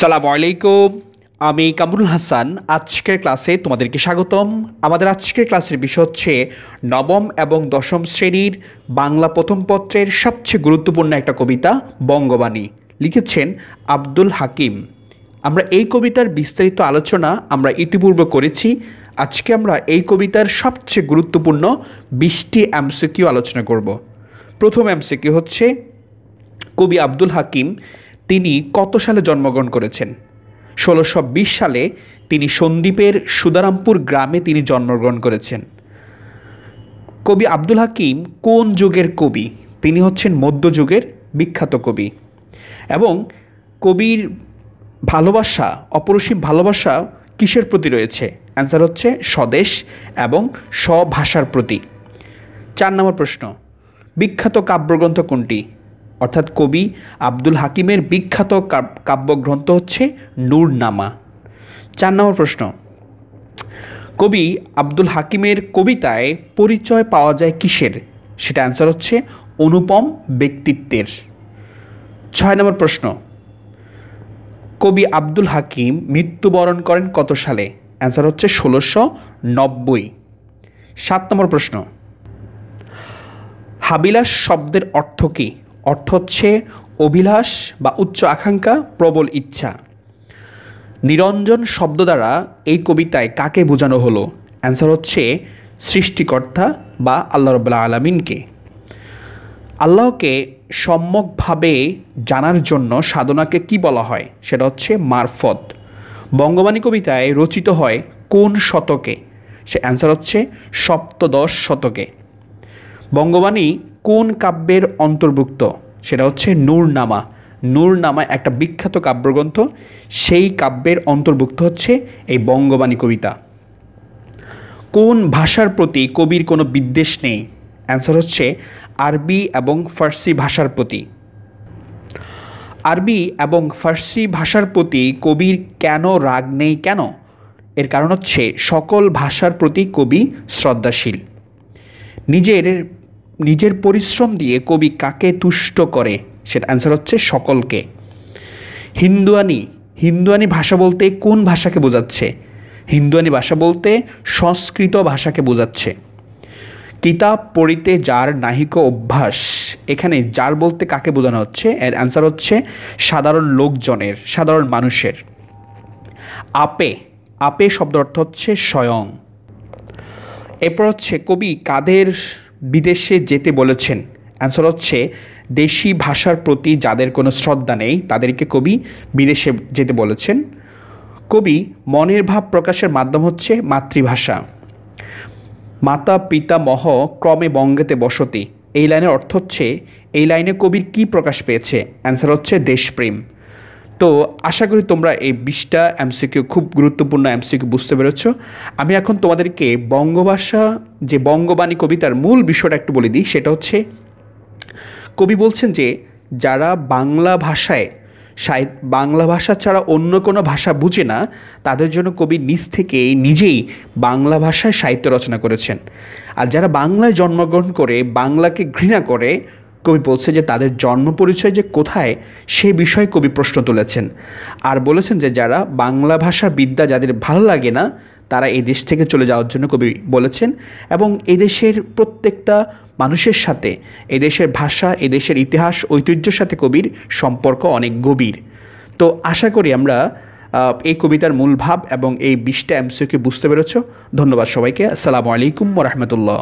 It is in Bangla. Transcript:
সালাম আলাইকুম আমি কামরুল হাসান আজকের ক্লাসে তোমাদেরকে স্বাগতম আমাদের আজকের ক্লাসের বিষয় হচ্ছে নবম এবং দশম শ্রেণীর বাংলা প্রথম পত্রের সবচেয়ে গুরুত্বপূর্ণ একটা কবিতা বঙ্গবাণী লিখেছেন আব্দুল হাকিম আমরা এই কবিতার বিস্তারিত আলোচনা আমরা ইতিপূর্বে করেছি আজকে আমরা এই কবিতার সবচেয়ে গুরুত্বপূর্ণ বিশটি এমসিকিউ আলোচনা করব প্রথম এমসিকিউ হচ্ছে কবি আব্দুল হাকিম তিনি কত সালে জন্মগ্রহণ করেছেন ষোলোশো সালে তিনি সন্দীপের সুদারামপুর গ্রামে তিনি জন্মগ্রহণ করেছেন কবি আব্দুল হাকিম কোন যুগের কবি তিনি হচ্ছেন মধ্যযুগের বিখ্যাত কবি এবং কবির ভালোবাসা অপরসীম ভালোবাসা কিসের প্রতি রয়েছে অ্যান্সার হচ্ছে স্বদেশ এবং স্বভাষার প্রতি চার নম্বর প্রশ্ন বিখ্যাত কাব্যগ্রন্থ কোনটি অর্থাৎ কবি আব্দুল হাকিমের বিখ্যাত কাব্যগ্রন্থ হচ্ছে নূরনামা চার নম্বর প্রশ্ন কবি আব্দুল হাকিমের কবিতায় পরিচয় পাওয়া যায় কিসের সেটা অ্যান্সার হচ্ছে অনুপম ব্যক্তিত্বের ছয় নম্বর প্রশ্ন কবি আব্দুল হাকিম মৃত্যুবরণ করেন কত সালে অ্যান্সার হচ্ছে ষোলোশো নব্বই সাত নম্বর প্রশ্ন হাবিলাস শব্দের অর্থ কী অর্থ হচ্ছে অভিলাষ বা উচ্চ আকাঙ্ক্ষা প্রবল ইচ্ছা নিরঞ্জন শব্দ দ্বারা এই কবিতায় কাকে বোঝানো হলো অ্যান্সার হচ্ছে সৃষ্টিকর্তা বা আল্লাহ রবাহ আলমিনকে আল্লাহকে সম্যকভাবে জানার জন্য সাধনাকে কি বলা হয় সেটা হচ্ছে মারফত বঙ্গবাণী কবিতায় রচিত হয় কোন শতকে সে অ্যান্সার হচ্ছে সপ্তদশ শতকে বঙ্গবাণী কোন কাব্যের অন্তর্ভুক্ত সেটা হচ্ছে নূরনামা নূরনামা একটা বিখ্যাত কাব্যগ্রন্থ সেই কাব্যের অন্তর্ভুক্ত হচ্ছে এই বঙ্গবাণী কবিতা কোন ভাষার প্রতি কবির কোনো বিদ্বেষ নেই অ্যান্সার হচ্ছে আরবি এবং ফার্সি ভাষার প্রতি আরবি এবং ফার্সি ভাষার প্রতি কবির কেন রাগ নেই কেন এর কারণ হচ্ছে সকল ভাষার প্রতি কবি শ্রদ্ধাশীল নিজের নিজের পরিশ্রম দিয়ে কবি কাকে তুষ্ট করে সেটা অ্যান্সার হচ্ছে সকলকে হিন্দুয়ানি হিন্দুয়ানি ভাষা বলতে কোন ভাষাকে বোঝাচ্ছে হিন্দুয়ানি ভাষা বলতে সংস্কৃত ভাষাকে বোঝাচ্ছে কিতাব পড়িতে যার নাহিক অভ্যাস এখানে যার বলতে কাকে বোঝানো হচ্ছে এর অ্যান্সার হচ্ছে সাধারণ লোকজনের সাধারণ মানুষের আপে আপে শব্দ অর্থ হচ্ছে স্বয়ং এরপর হচ্ছে কবি কাদের বিদেশে যেতে বলেছেন অ্যান্সার হচ্ছে দেশি ভাষার প্রতি যাদের কোনো শ্রদ্ধা নেই তাদেরকে কবি বিদেশে যেতে বলেছেন কবি মনের ভাব প্রকাশের মাধ্যম হচ্ছে মাতৃভাষা মাতা পিতা মহ ক্রমে বঙ্গেতে বসতি এই লাইনের অর্থ হচ্ছে এই লাইনে কবির কি প্রকাশ পেয়েছে অ্যান্সার হচ্ছে দেশপ্রেম তো আশা করি তোমরা এই বিশটা এমসিকিউ খুব গুরুত্বপূর্ণ এমসিকিউ বুঝতে পেরেছ আমি এখন তোমাদেরকে বঙ্গভাষা যে বঙ্গবাণী কবিতার মূল বিষয়টা একটু বলে দিই সেটা হচ্ছে কবি বলছেন যে যারা বাংলা ভাষায় সাহিত্য বাংলা ভাষা ছাড়া অন্য কোনো ভাষা বুঝে না তাদের জন্য কবি নিজ থেকে নিজেই বাংলা ভাষায় সাহিত্য রচনা করেছেন আর যারা বাংলায় জন্মগ্রহণ করে বাংলাকে ঘৃণা করে কবি বলছে যে তাদের জন্ম পরিচয় যে কোথায় সে বিষয়ে কবি প্রশ্ন তুলেছেন আর বলেছেন যে যারা বাংলা ভাষা বিদ্যা যাদের ভালো লাগে না তারা এই দেশ থেকে চলে যাওয়ার জন্য কবি বলেছেন এবং এদেশের প্রত্যেকটা মানুষের সাথে এদেশের ভাষা এদেশের ইতিহাস ঐতিহ্যের সাথে কবির সম্পর্ক অনেক গভীর তো আশা করি আমরা এই কবিতার মূল ভাব এবং এই বিশটা এমসিউকে বুঝতে পেরেছ ধন্যবাদ সবাইকে আসসালামু আলাইকুম রহমতুল্লাহ